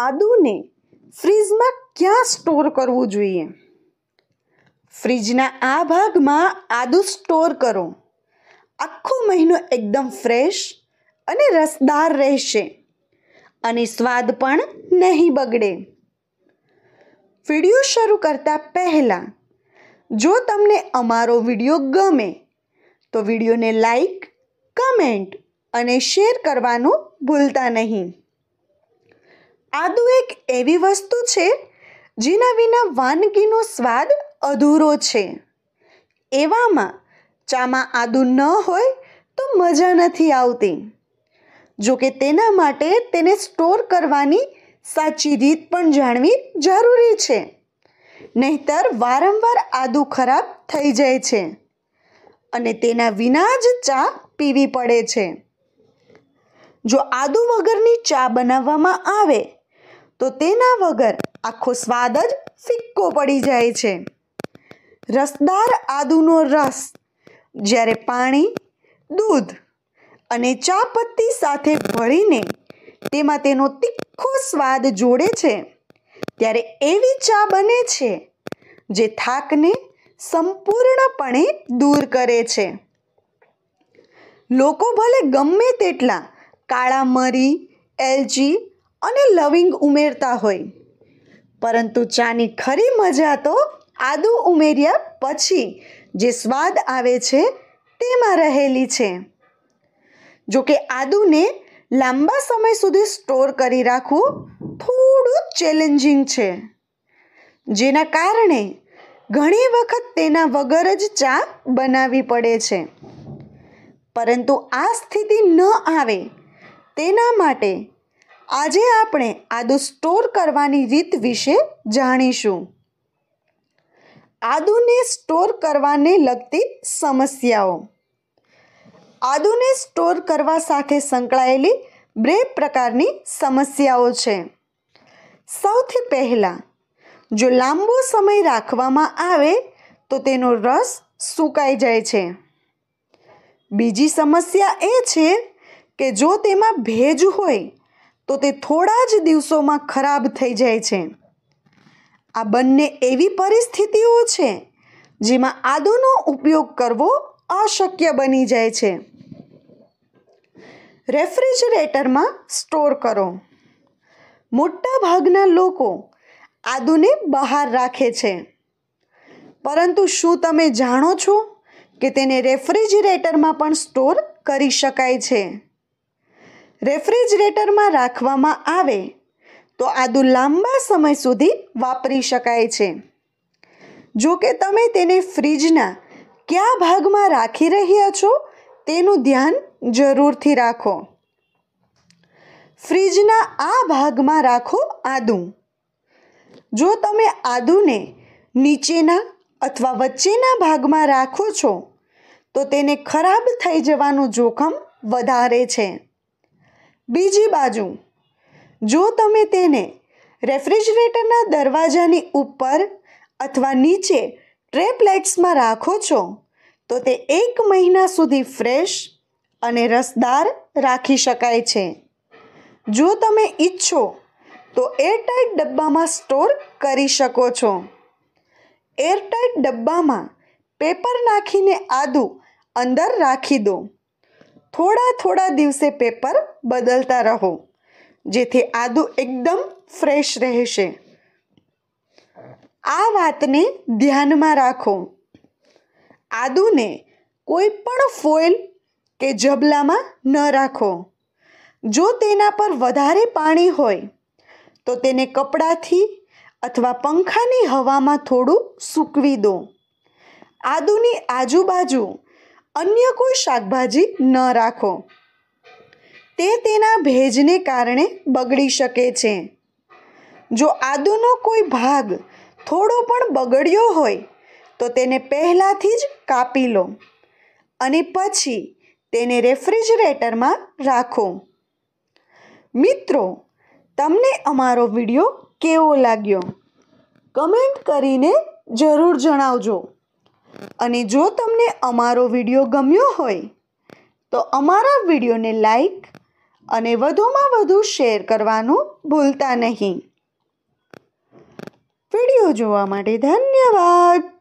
આદુને ફ્રીજમાં ક્યાં સ્ટોર કરવું જોઈએ ફ્રીજના આ ભાગમાં આદુ સ્ટોર કરો આખો મહિનો એકદમ ફ્રેશ અને રસદાર રહેશે અને સ્વાદ પણ નહીં બગડે વિડીયો શરૂ કરતાં પહેલાં જો તમને અમારો વિડીયો ગમે તો વિડીયોને લાઈક કમેન્ટ અને શેર કરવાનું ભૂલતા નહીં આદુ એક એવી વસ્તુ છે જેના વિના વાનગીનો સ્વાદ અધૂરો છે એવામાં ચામાં આદુ ન હોય તો મજા નથી આવતી જોકે તેના માટે તેને સ્ટોર કરવાની સાચી રીત પણ જાણવી જરૂરી છે નહીતર વારંવાર આદુ ખરાબ થઈ જાય છે અને તેના વિના જ ચા પીવી પડે છે જો આદુ વગરની ચા બનાવવામાં આવે તો તેના વગર આખો સ્વાદ જ ફિક્કો પડી જાય છે રસદાર આદુનો રસ જ્યારે પાણી દૂધ અને ચા પત્તી સાથે ભળીને તેમાં તેનો તીખો સ્વાદ જોડે છે ત્યારે એવી ચા બને છે જે થાકને સંપૂર્ણપણે દૂર કરે છે લોકો ભલે ગમે તેટલા કાળા મરી એલચી અને લવિંગ ઉમેરતા હોય પરંતુ ચાની ખરી મજા તો આદુ ઉમેર્યા પછી જે સ્વાદ આવે છે તેમાં રહેલી છે જોકે આદુને લાંબા સમય સુધી સ્ટોર કરી રાખવું થોડું ચેલેન્જિંગ છે જેના કારણે ઘણી વખત તેના વગર જ ચા બનાવવી પડે છે પરંતુ આ સ્થિતિ ન આવે તેના માટે આજે આપણે આદુ સ્ટોર કરવાની રીત વિશે જાણીશું આદુને સ્ટોર કરવાને લગતી સમસ્યાઓ આદુને સ્ટોર કરવા સાથે સંકળાયેલી બે પ્રકારની સમસ્યાઓ છે સૌથી પહેલાં જો લાંબો સમય રાખવામાં આવે તો તેનો રસ સુકાઈ જાય છે બીજી સમસ્યા એ છે કે જો તેમાં ભેજ હોય તો તે થોડા જ દિવસોમાં ખરાબ થઈ જાય છે આ બંને એવી પરિસ્થિતિઓ છે જેમાં આદુનો ઉપયોગ કરવો અશક્ય બની જાય છે રેફ્રિજરેટરમાં સ્ટોર કરો મોટા ભાગના લોકો આદુને બહાર રાખે છે પરંતુ શું તમે જાણો છો કે તેને રેફ્રિજરેટરમાં પણ સ્ટોર કરી શકાય છે રેફ્રિજરેટરમાં રાખવામાં આવે તો આદુ લાંબા સમય સુધી વાપરી શકાય છે જો કે તમે તેને ફ્રીજના કયા ભાગમાં રાખી રહ્યા છો તેનું ધ્યાન જરૂરથી રાખો ફ્રીજના આ ભાગમાં રાખો આદુ જો તમે આદુને નીચેના અથવા વચ્ચેના ભાગમાં રાખો છો તો તેને ખરાબ થઈ જવાનું જોખમ વધારે છે બીજી બાજુ જો તમે તેને રેફ્રિજરેટરના દરવાજાની ઉપર અથવા નીચે ટ્રેપ્લેક્સમાં રાખો છો તો તે એક મહિના સુધી ફ્રેશ અને રસદાર રાખી શકાય છે જો તમે ઈચ્છો તો એરટાઈટ ડબ્બામાં સ્ટોર કરી શકો છો એરટાઇટ ડબ્બામાં પેપર નાખીને આદુ અંદર રાખી દો થોડા થોડા દિવસે પેપર બદલતા રહો જેથી આદુ એકદમ ફ્રેશ રહેશે આ વાતને ધ્યાનમાં રાખો આદુને કોઈ પણ ફોઇલ કે જબલામાં ન રાખો જો તેના પર વધારે પાણી હોય તો તેને કપડાથી અથવા પંખાની હવામાં થોડું સૂકવી દો આદુની આજુબાજુ અન્ય કોઈ શાકભાજી ન રાખો તે તેના ભેજને કારણે બગડી શકે છે જો આદુનો કોઈ ભાગ થોડો પણ બગડ્યો હોય તો તેને પહેલાંથી જ કાપી લો અને પછી તેને રેફ્રિજરેટરમાં રાખો મિત્રો તમને અમારો વિડીયો કેવો લાગ્યો કમેન્ટ કરીને જરૂર જણાવજો અને જો તમને અમારો વિડીયો ગમ્યો હોય તો અમારા વિડીયોને લાઈક અને વધુમાં વધુ શેર કરવાનું ભૂલતા નહીં વિડીયો જોવા માટે ધન્યવાદ